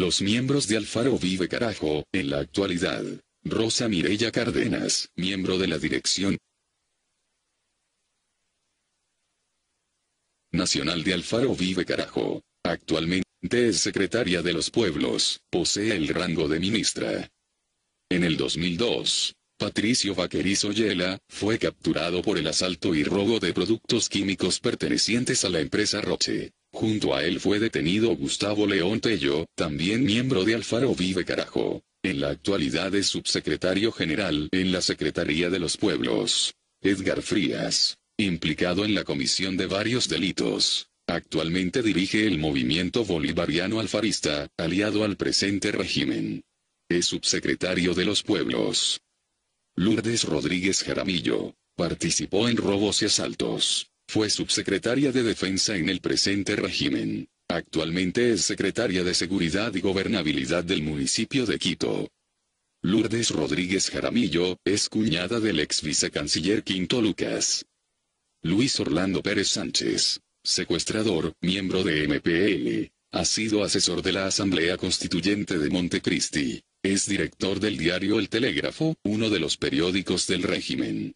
Los miembros de Alfaro Vive Carajo, en la actualidad. Rosa Mirella Cárdenas, miembro de la dirección nacional de Alfaro Vive Carajo. Actualmente es secretaria de los pueblos, posee el rango de ministra. En el 2002, Patricio Vaquerizo Yela, fue capturado por el asalto y robo de productos químicos pertenecientes a la empresa Roche. Junto a él fue detenido Gustavo León Tello, también miembro de Alfaro Vive Carajo. En la actualidad es subsecretario general en la Secretaría de los Pueblos. Edgar Frías, implicado en la comisión de varios delitos. Actualmente dirige el movimiento bolivariano alfarista, aliado al presente régimen. Es subsecretario de los pueblos. Lourdes Rodríguez Jaramillo. Participó en robos y asaltos. Fue subsecretaria de Defensa en el presente régimen. Actualmente es secretaria de Seguridad y Gobernabilidad del municipio de Quito. Lourdes Rodríguez Jaramillo, es cuñada del ex vicecanciller Quinto Lucas. Luis Orlando Pérez Sánchez, secuestrador, miembro de MPL, ha sido asesor de la Asamblea Constituyente de Montecristi. Es director del diario El Telégrafo, uno de los periódicos del régimen.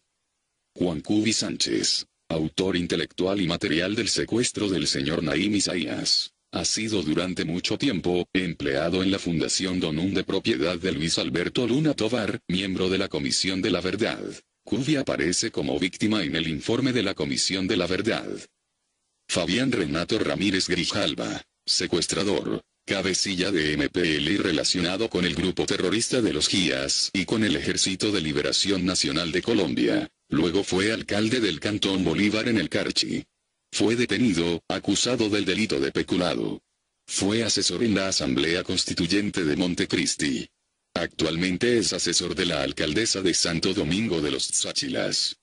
Juan Cubi Sánchez, autor intelectual y material del secuestro del señor Naim Isaías. Ha sido durante mucho tiempo empleado en la Fundación Donum de propiedad de Luis Alberto Luna Tovar, miembro de la Comisión de la Verdad. Cubia aparece como víctima en el informe de la Comisión de la Verdad. Fabián Renato Ramírez Grijalba, secuestrador, cabecilla de MPL y relacionado con el grupo terrorista de los GIAS y con el Ejército de Liberación Nacional de Colombia, Luego fue alcalde del Cantón Bolívar en el Carchi. Fue detenido, acusado del delito de peculado. Fue asesor en la Asamblea Constituyente de Montecristi. Actualmente es asesor de la alcaldesa de Santo Domingo de los Tsáchilas.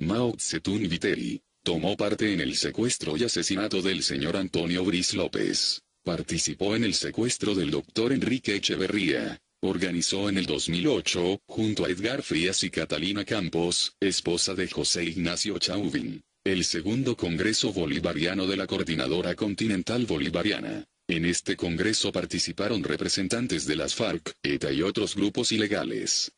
Mao Zetun Viteri. Tomó parte en el secuestro y asesinato del señor Antonio Bris López. Participó en el secuestro del doctor Enrique Echeverría. Organizó en el 2008, junto a Edgar Frías y Catalina Campos, esposa de José Ignacio Chauvin, el segundo Congreso Bolivariano de la Coordinadora Continental Bolivariana. En este congreso participaron representantes de las FARC, ETA y otros grupos ilegales.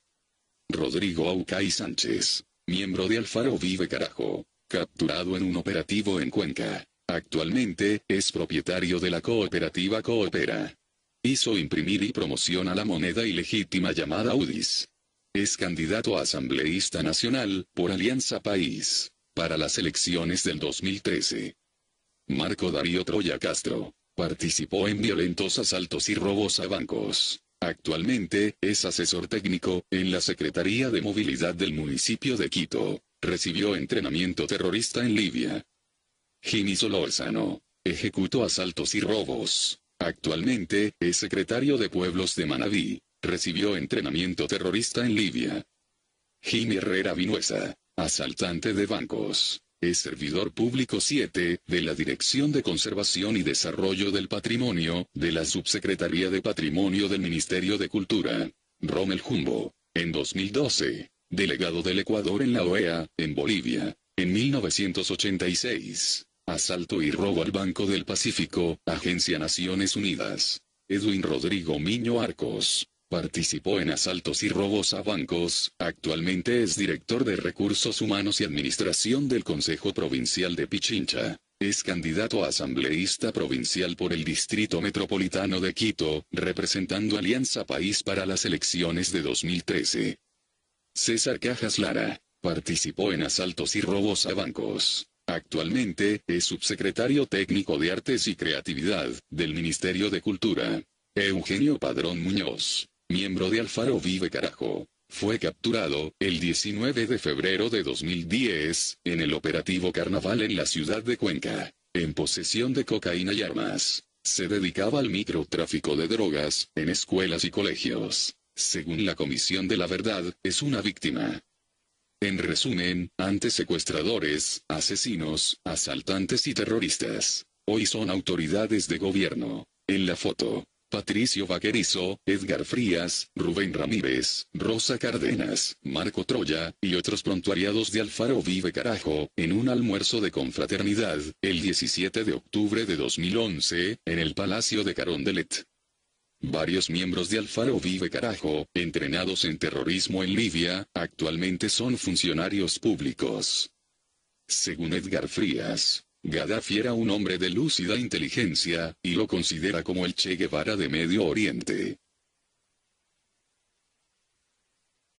Rodrigo Aucay Sánchez, miembro de Alfaro Vive Carajo, capturado en un operativo en Cuenca. Actualmente, es propietario de la cooperativa Coopera hizo imprimir y promociona la moneda ilegítima llamada UDIS. Es candidato a asambleísta nacional, por Alianza País, para las elecciones del 2013. Marco Darío Troya Castro. Participó en violentos asaltos y robos a bancos. Actualmente, es asesor técnico, en la Secretaría de Movilidad del municipio de Quito. Recibió entrenamiento terrorista en Libia. Jimmy Solórzano. Ejecutó asaltos y robos Actualmente, es secretario de Pueblos de Manabí. Recibió entrenamiento terrorista en Libia. Jimmy Herrera Vinuesa, asaltante de bancos. Es servidor público 7, de la Dirección de Conservación y Desarrollo del Patrimonio, de la Subsecretaría de Patrimonio del Ministerio de Cultura. Rommel Jumbo. En 2012, delegado del Ecuador en la OEA, en Bolivia. En 1986, Asalto y robo al Banco del Pacífico, Agencia Naciones Unidas. Edwin Rodrigo Miño Arcos. Participó en asaltos y robos a bancos, actualmente es director de Recursos Humanos y Administración del Consejo Provincial de Pichincha. Es candidato a asambleísta provincial por el Distrito Metropolitano de Quito, representando Alianza País para las elecciones de 2013. César Cajas Lara. Participó en asaltos y robos a bancos. Actualmente, es subsecretario técnico de Artes y Creatividad, del Ministerio de Cultura. Eugenio Padrón Muñoz, miembro de Alfaro Vive Carajo, fue capturado, el 19 de febrero de 2010, en el operativo Carnaval en la ciudad de Cuenca, en posesión de cocaína y armas. Se dedicaba al microtráfico de drogas, en escuelas y colegios. Según la Comisión de la Verdad, es una víctima. En resumen, antes secuestradores, asesinos, asaltantes y terroristas. Hoy son autoridades de gobierno. En la foto. Patricio Vaquerizo, Edgar Frías, Rubén Ramírez, Rosa Cárdenas, Marco Troya, y otros prontuariados de Alfaro Vive Carajo, en un almuerzo de confraternidad, el 17 de octubre de 2011, en el Palacio de Carondelet. Varios miembros de Alfaro Vive Carajo, entrenados en terrorismo en Libia, actualmente son funcionarios públicos. Según Edgar Frías, Gaddafi era un hombre de lúcida inteligencia, y lo considera como el Che Guevara de Medio Oriente.